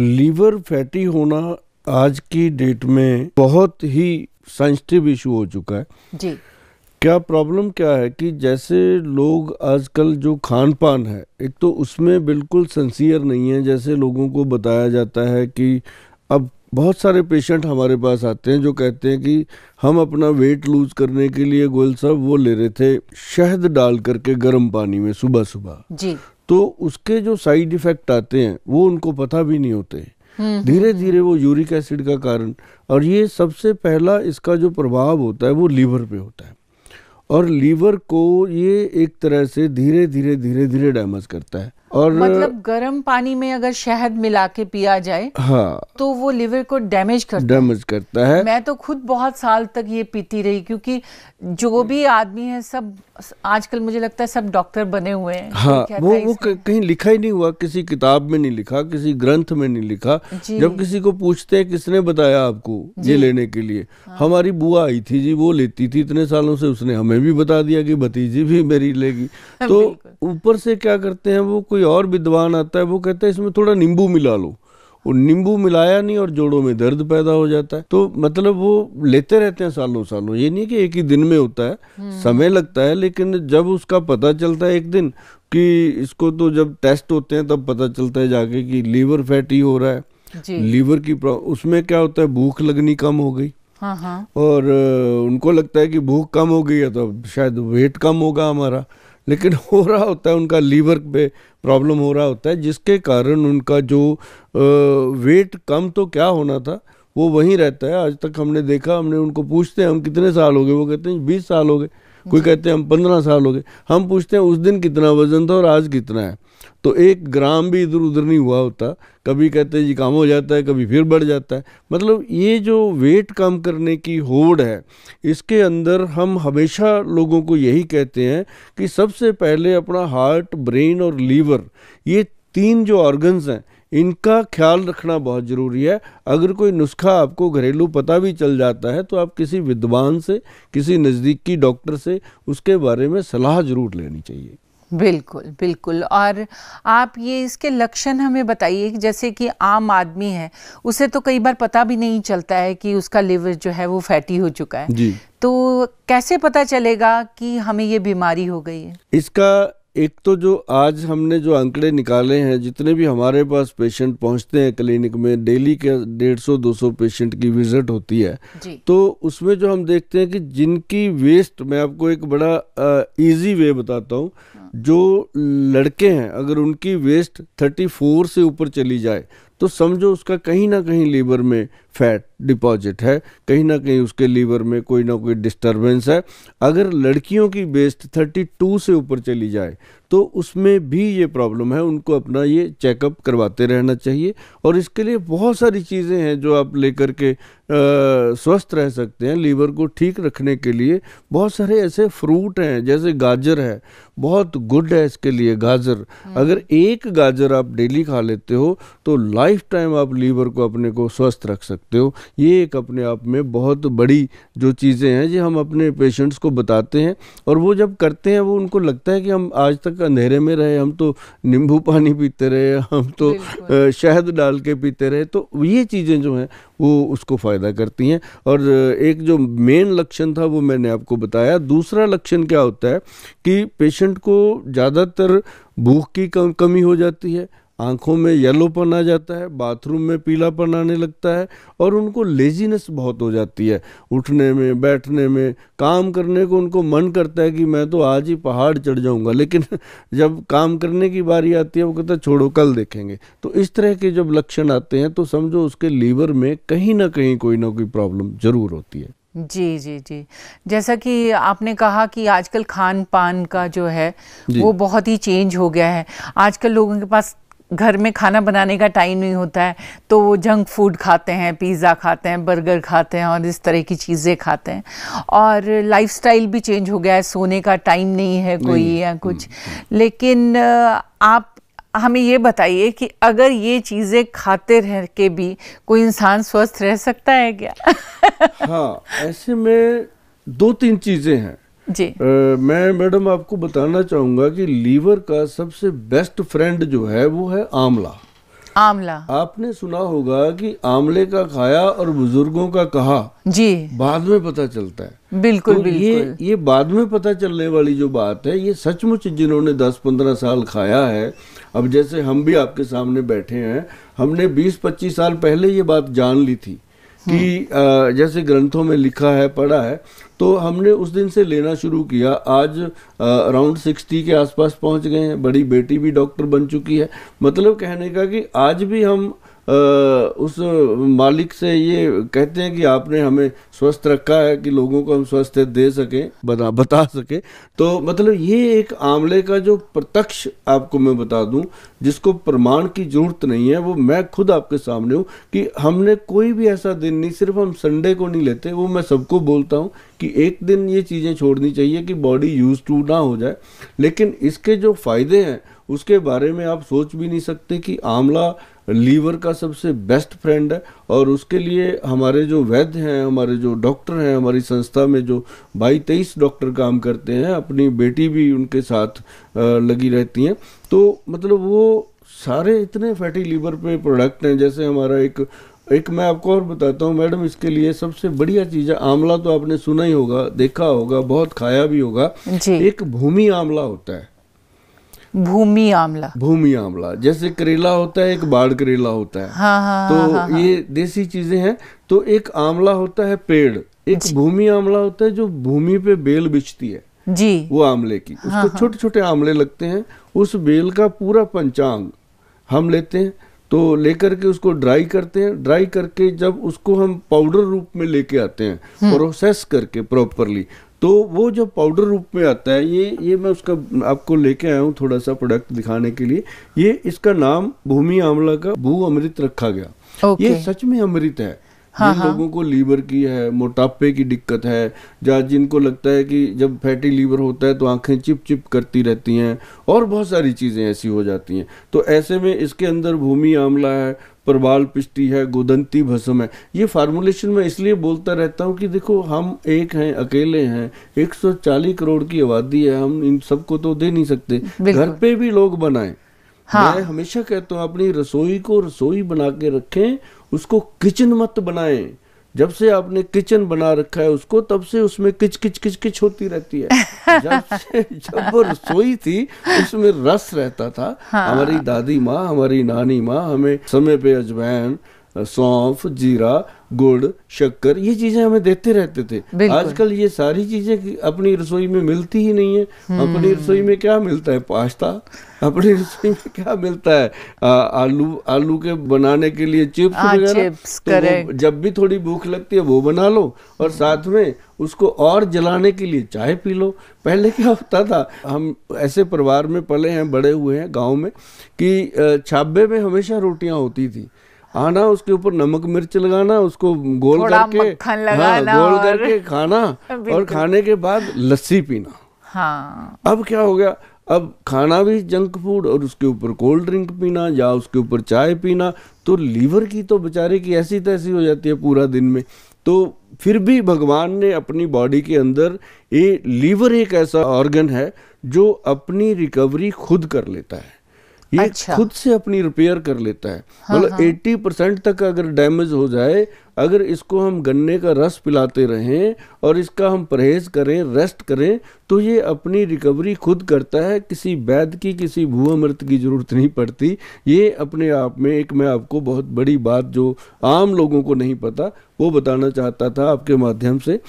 Liver fatty होना आज की डेट में बहुत ही सेंसिटिव इशू हो चुका है जी क्या प्रॉब्लम क्या है कि जैसे लोग आजकल जो खान पान है एक तो उसमें बिल्कुल सेंसियर नहीं है जैसे लोगों को बताया जाता है कि अब बहुत सारे पेशेंट हमारे पास आते हैं जो कहते हैं कि हम अपना वेट लूज करने के लिए गोयल साहब वो ले रहे थे शहद डाल करके गर्म पानी में सुबह सुबह जी तो उसके जो साइड इफेक्ट आते हैं वो उनको पता भी नहीं होते हम्म, हम्म, धीरे धीरे हम्म। वो यूरिक एसिड का कारण और ये सबसे पहला इसका जो प्रभाव होता है वो लीवर पे होता है और लीवर को ये एक तरह से धीरे धीरे धीरे धीरे डैमेज करता है और मतलब गर्म पानी में अगर शहद मिला के पिया जाए हाँ तो वो लिवर को डैमेज कर डैमेज करता है मैं तो खुद बहुत साल तक ये पीती रही क्योंकि जो भी आदमी है सब आजकल मुझे लगता है सब डॉक्टर बने हुए हैं हाँ वो वो कहीं लिखा ही नहीं हुआ किसी किताब में नहीं लिखा किसी ग्रंथ में नहीं लिखा जब किसी को पूछते हैं किसने बताया आपको ये लेने के लिए हाँ। हमारी बुआ आई थी जी वो लेती थी इतने सालों से उसने हमें भी बता दिया कि भतीजी भी मेरी लेगी तो ऊपर से क्या करते हैं वो कोई और विद्वान आता है वो कहता है इसमें थोड़ा नींबू मिला लो और नींबू मिलाया नहीं और जोड़ों में दर्द पैदा हो जाता है तो मतलब वो लेते रहते हैं सालों सालों ये नहीं कि एक ही दिन में होता है हम्म। समय लगता है लेकिन जब उसका पता चलता है एक दिन कि इसको तो जब टेस्ट होते हैं तब पता चलता है जाके कि लीवर फैट ही हो रहा है जी। लीवर की उसमें क्या होता है भूख लगनी कम हो गई हाँ हाँ। और उनको लगता है कि भूख कम हो गई है तो शायद वेट कम होगा हमारा लेकिन हो रहा होता है उनका लीवर पे प्रॉब्लम हो रहा होता है जिसके कारण उनका जो वेट कम तो क्या होना था वो वहीं रहता है आज तक हमने देखा हमने उनको पूछते हैं हम कितने साल हो गए वो कहते हैं बीस साल हो गए कोई कहते हैं हम पंद्रह साल हो गए हम पूछते हैं उस दिन कितना वजन था और आज कितना है तो एक ग्राम भी इधर उधर नहीं हुआ होता कभी कहते हैं जी काम हो जाता है कभी फिर बढ़ जाता है मतलब ये जो वेट कम करने की होड़ है इसके अंदर हम हमेशा लोगों को यही कहते हैं कि सबसे पहले अपना हार्ट ब्रेन और लीवर ये तीन जो ऑर्गन्स हैं इनका ख्याल रखना बहुत ज़रूरी है अगर कोई नुस्खा आपको घरेलू पता भी चल जाता है तो आप किसी विद्वान से किसी नज़दीकी डॉक्टर से उसके बारे में सलाह ज़रूर लेनी चाहिए बिल्कुल बिल्कुल और आप ये इसके लक्षण हमें बताइए जैसे कि आम आदमी है उसे तो कई बार पता भी नहीं चलता है कि उसका लिवर जो है वो फैटी हो चुका है जी तो कैसे पता चलेगा कि हमें ये बीमारी हो गई है इसका एक तो जो आज हमने जो आंकड़े निकाले हैं जितने भी हमारे पास पेशेंट पहुंचते हैं क्लिनिक में डेली के डेढ़ सौ दो सौ पेशेंट की विजिट होती है तो उसमें जो हम देखते हैं कि जिनकी वेस्ट मैं आपको एक बड़ा इजी वे बताता हूँ हाँ। जो लड़के हैं अगर उनकी वेस्ट थर्टी फोर से ऊपर चली जाए तो समझो उसका कहीं ना कहीं लीवर में फैट डिपॉजिट है कहीं ना कहीं उसके लीवर में कोई ना कोई डिस्टरबेंस है अगर लड़कियों की बेस्ट 32 से ऊपर चली जाए तो उसमें भी ये प्रॉब्लम है उनको अपना ये चेकअप करवाते रहना चाहिए और इसके लिए बहुत सारी चीज़ें हैं जो आप लेकर के स्वस्थ रह सकते हैं लीवर को ठीक रखने के लिए बहुत सारे ऐसे फ्रूट हैं जैसे गाजर है बहुत गुड है इसके लिए गाजर हम्म। अगर एक गाजर आप डेली खा लेते हो तो लाइफ टाइम आप लीवर को अपने को स्वस्थ रख सकते हो ये एक अपने आप में बहुत बड़ी जो चीज़ें हैं ये हम अपने पेशेंट्स को बताते हैं और वो जब करते हैं वो उनको लगता है कि हम आज तक तक अंधेरे में रहे हम तो नींबू पानी पीते रहे हम तो शहद डाल के पीते रहे तो ये चीज़ें जो हैं वो उसको फ़ायदा करती हैं और एक जो मेन लक्षण था वो मैंने आपको बताया दूसरा लक्षण क्या होता है कि पेशेंट को ज़्यादातर भूख की कमी हो जाती है आंखों में येलोपन आ जाता है बाथरूम में पीलापन आने लगता है और उनको लेजीनेस बहुत हो जाती है उठने में बैठने में काम करने को उनको मन करता है कि मैं तो आज ही पहाड़ चढ़ जाऊंगा लेकिन जब काम करने की बारी आती है वो कहता है छोड़ो कल देखेंगे तो इस तरह के जब लक्षण आते हैं तो समझो उसके लीवर में कहीं ना कहीं कोई ना कोई प्रॉब्लम ज़रूर होती है जी जी जी जैसा कि आपने कहा कि आजकल खान पान का जो है वो बहुत ही चेंज हो गया है आजकल लोगों के पास घर में खाना बनाने का टाइम नहीं होता है तो वो जंक फूड खाते हैं पिज़्ज़ा खाते हैं बर्गर खाते हैं और इस तरह की चीज़ें खाते हैं और लाइफस्टाइल भी चेंज हो गया है सोने का टाइम नहीं है कोई नहीं। या हम्म, कुछ हम्म। लेकिन आप हमें ये बताइए कि अगर ये चीज़ें खाते रह के भी कोई इंसान स्वस्थ रह सकता है क्या हाँ ऐसे में दो तीन चीज़ें हैं जी आ, मैं मैडम आपको बताना चाहूंगा कि लीवर का सबसे बेस्ट फ्रेंड जो है वो है आंवला आमला आपने सुना होगा कि आमले का खाया और बुजुर्गों का कहा जी बाद में पता चलता है बिल्कुल तो बिल्कुल ये ये बाद में पता चलने वाली जो बात है ये सचमुच जिन्होंने 10-15 साल खाया है अब जैसे हम भी आपके सामने बैठे हैं हमने 20-25 साल पहले ये बात जान ली थी कि जैसे ग्रंथों में लिखा है पढ़ा है तो हमने उस दिन से लेना शुरू किया आज अराउंड सिक्सटी के आसपास पहुंच गए हैं बड़ी बेटी भी डॉक्टर बन चुकी है मतलब कहने का कि आज भी हम उस मालिक से ये कहते हैं कि आपने हमें स्वस्थ रखा है कि लोगों को हम स्वस्थ दे सकें बता बता सकें तो मतलब ये एक आमले का जो प्रत्यक्ष आपको मैं बता दूं जिसको प्रमाण की ज़रूरत नहीं है वो मैं खुद आपके सामने हूँ कि हमने कोई भी ऐसा दिन नहीं सिर्फ हम संडे को नहीं लेते वो मैं सबको बोलता हूँ कि एक दिन ये चीज़ें छोड़नी चाहिए कि बॉडी यूज टू ना हो जाए लेकिन इसके जो फ़ायदे हैं उसके बारे में आप सोच भी नहीं सकते कि आंवला लीवर का सबसे बेस्ट फ्रेंड है और उसके लिए हमारे जो वैद्य हैं हमारे जो डॉक्टर हैं हमारी संस्था में जो बाई तेईस डॉक्टर काम करते हैं अपनी बेटी भी उनके साथ लगी रहती हैं तो मतलब वो सारे इतने फैटी लीवर पे प्रोडक्ट हैं जैसे हमारा एक एक मैं आपको और बताता हूँ मैडम इसके लिए सबसे बढ़िया चीज़ है आंवला तो आपने सुना ही होगा देखा होगा बहुत खाया भी होगा एक भूमि आंवला होता है भूमि आमला भूमि आमला जैसे करेला होता है एक बाढ़ करेला होता है हाँ, हाँ, तो हाँ, हाँ, ये हाँ। देसी चीजें हैं तो एक आमला होता है पेड़ एक भूमि आमला होता है जो भूमि पे बेल बिछती है जी वो आमले की हाँ उसको हाँ। छोटे छोटे आमले लगते हैं उस बेल का पूरा पंचांग हम लेते हैं तो लेकर के उसको ड्राई करते हैं ड्राई करके जब उसको हम पाउडर रूप में लेके आते हैं हम्म। प्रोसेस करके प्रॉपरली तो वो जो पाउडर रूप में आता है ये ये मैं उसका आपको लेके आया हूँ थोड़ा सा प्रोडक्ट दिखाने के लिए ये इसका नाम भूमि आंवला का भू अमृत रखा गया okay. ये सच में अमृत है हाँ जिन हाँ। लोगों को लीवर की है मोटापे की दिक्कत है या जिनको लगता है कि जब फैटी लीवर होता है तो आंखें चिप चिप करती रहती हैं और बहुत सारी चीज़ें ऐसी हो जाती हैं तो ऐसे में इसके अंदर भूमि आमला है प्रबाल पिष्टि है गोदंती भस्म है ये फार्मूलेशन मैं इसलिए बोलता रहता हूँ कि देखो हम एक हैं अकेले हैं 140 करोड़ की आबादी है हम इन सबको तो दे नहीं सकते घर पे भी लोग बनाए हाँ। मैं हमेशा कहता हूँ अपनी रसोई को रसोई बना के रखें उसको किचन मत बनाएं जब से आपने किचन बना रखा है उसको तब से उसमें किच किच किच किच होती रहती है जब से जब वो रसोई थी उसमें रस रहता था हाँ। हमारी दादी माँ हमारी नानी माँ हमें समय पे अजवैन सौंफ जीरा गुड़ शक्कर ये चीजें हमें देते रहते थे आजकल ये सारी चीजें अपनी रसोई में मिलती ही नहीं है अपनी हम्म। रसोई में क्या मिलता है पास्ता अपनी रसोई में क्या मिलता है आ, आलू आलू के बनाने के लिए चिप्स हाँ, वगैरह तो जब भी थोड़ी भूख लगती है वो बना लो और हम्म। साथ में उसको और जलाने के लिए चाय पी लो पहले क्या होता था हम ऐसे परिवार में पले हैं बड़े हुए हैं गांव में कि छाबे में हमेशा रोटियां होती थी आना उसके ऊपर नमक मिर्च लगाना उसको गोल करके हाँ, गोल करके खाना और खाने के बाद लस्सी पीना हाँ अब क्या हो गया अब खाना भी जंक फूड और उसके ऊपर कोल्ड ड्रिंक पीना या उसके ऊपर चाय पीना तो लीवर की तो बेचारे की ऐसी तैसी हो जाती है पूरा दिन में तो फिर भी भगवान ने अपनी बॉडी के अंदर ये लीवर एक ऐसा ऑर्गन है जो अपनी रिकवरी खुद कर लेता है ये अच्छा। खुद से अपनी रिपेयर कर लेता है हाँ, मतलब एट्टी हाँ। परसेंट तक अगर डैमेज हो जाए अगर इसको हम गन्ने का रस पिलाते रहें और इसका हम परहेज करें रेस्ट करें तो ये अपनी रिकवरी खुद करता है किसी वैद की किसी भूअमृत की ज़रूरत नहीं पड़ती ये अपने आप में एक मैं आपको बहुत बड़ी बात जो आम लोगों को नहीं पता वो बताना चाहता था आपके माध्यम से